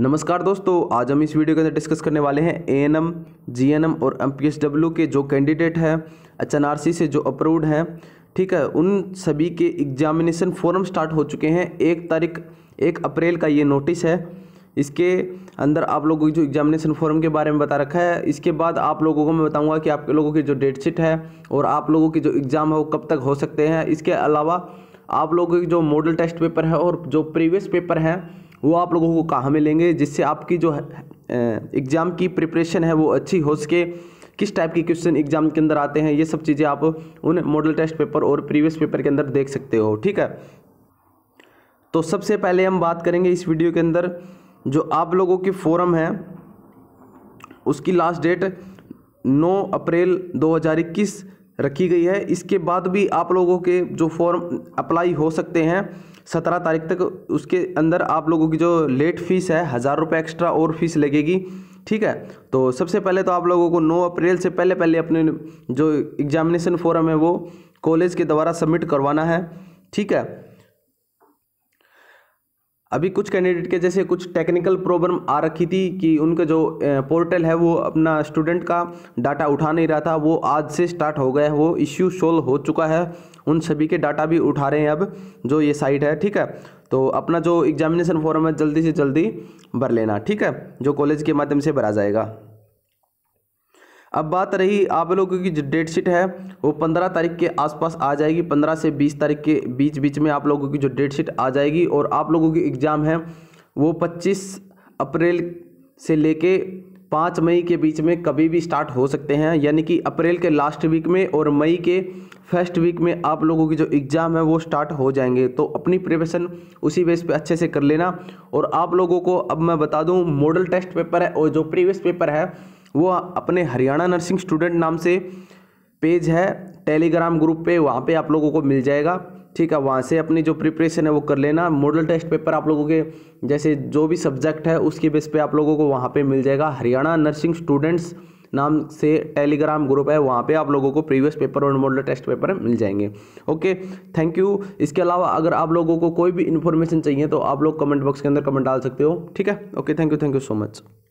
नमस्कार दोस्तों आज हम इस वीडियो के अंदर डिस्कस करने वाले हैं A N M G N M और एम पी एस डब्ल्यू के जो कैंडिडेट हैं एच एन आर सी से जो अप्रूव्ड हैं ठीक है उन सभी के एग्जामिनेशन फॉर्म स्टार्ट हो चुके हैं एक तारीख एक अप्रैल का ये नोटिस है इसके अंदर आप लोगों की जो एग्जामिनेशन फॉर्म के बारे में बता रखा है इसके बाद आप लोगों को मैं बताऊंगा कि आप लोगों की जो डेट शीट है और आप लोगों की जो एग्ज़ाम है वो कब तक हो सकते हैं इसके अलावा आप लोगों के जो मॉडल टेस्ट पेपर है और जो प्रीवियस पेपर हैं वो आप लोगों को कहाँ मिलेंगे जिससे आपकी जो एग्ज़ाम की प्रिपरेशन है वो अच्छी हो सके किस टाइप के क्वेश्चन एग्जाम के अंदर आते हैं ये सब चीज़ें आप उन मॉडल टेस्ट पेपर और प्रीवियस पेपर के अंदर देख सकते हो ठीक है तो सबसे पहले हम बात करेंगे इस वीडियो के अंदर जो आप लोगों की फोरम है उसकी लास्ट डेट 9 अप्रैल 2021 रखी गई है इसके बाद भी आप लोगों के जो फॉर्म अप्लाई हो सकते हैं सत्रह तारीख तक उसके अंदर आप लोगों की जो लेट फीस है हज़ार रुपये एक्स्ट्रा और फीस लगेगी ठीक है तो सबसे पहले तो आप लोगों को नौ अप्रैल से पहले पहले अपने जो एग्जामिनेशन फॉर्म है वो कॉलेज के द्वारा सबमिट करवाना है ठीक है अभी कुछ कैंडिडेट के जैसे कुछ टेक्निकल प्रॉब्लम आ रखी थी कि उनका जो पोर्टल है वो अपना स्टूडेंट का डाटा उठा नहीं रहा था वो आज से स्टार्ट हो गया है वो इश्यू सोल्व हो चुका है उन सभी के डाटा भी उठा रहे हैं अब जो ये साइट है ठीक है तो अपना जो एग्जामिनेशन फॉर्म है जल्दी से जल्दी भर लेना ठीक है जो कॉलेज के माध्यम से भरा जाएगा अब बात रही आप लोगों की जो डेट शीट है वो पंद्रह तारीख के आसपास आ जाएगी पंद्रह से बीस तारीख के बीच बीच में आप लोगों की जो डेट शीट आ जाएगी और आप लोगों की एग्ज़ाम है वो पच्चीस अप्रैल से लेके पाँच मई के बीच में कभी भी स्टार्ट हो सकते हैं यानी कि अप्रैल के लास्ट वीक में और मई के फर्स्ट वीक में आप लोगों की जो एग्ज़ाम है वो स्टार्ट हो जाएंगे तो अपनी प्रिपरेशन उसी बेस पे अच्छे से कर लेना और आप लोगों को अब मैं बता दूं मॉडल टेस्ट पेपर है और जो प्रीवियस पेपर है वो अपने हरियाणा नर्सिंग स्टूडेंट नाम से पेज है टेलीग्राम ग्रुप पे वहाँ पे आप लोगों को मिल जाएगा ठीक है वहाँ से अपनी जो प्रिपरेशन है वो कर लेना मॉडल टेस्ट पेपर आप लोगों के जैसे जो भी सब्जेक्ट है उसके बेस पे आप लोगों को वहाँ पे मिल जाएगा हरियाणा नर्सिंग स्टूडेंट्स नाम से टेलीग्राम ग्रुप है वहाँ पे आप लोगों को प्रीवियस पेपर और मॉडल टेस्ट पेपर मिल जाएंगे ओके थैंक यू इसके अलावा अगर आप लोगों को कोई भी इन्फॉर्मेशन चाहिए तो आप लोग कमेंट बॉक्स के अंदर कमेंट डाल सकते हो ठीक है okay thank you thank you so much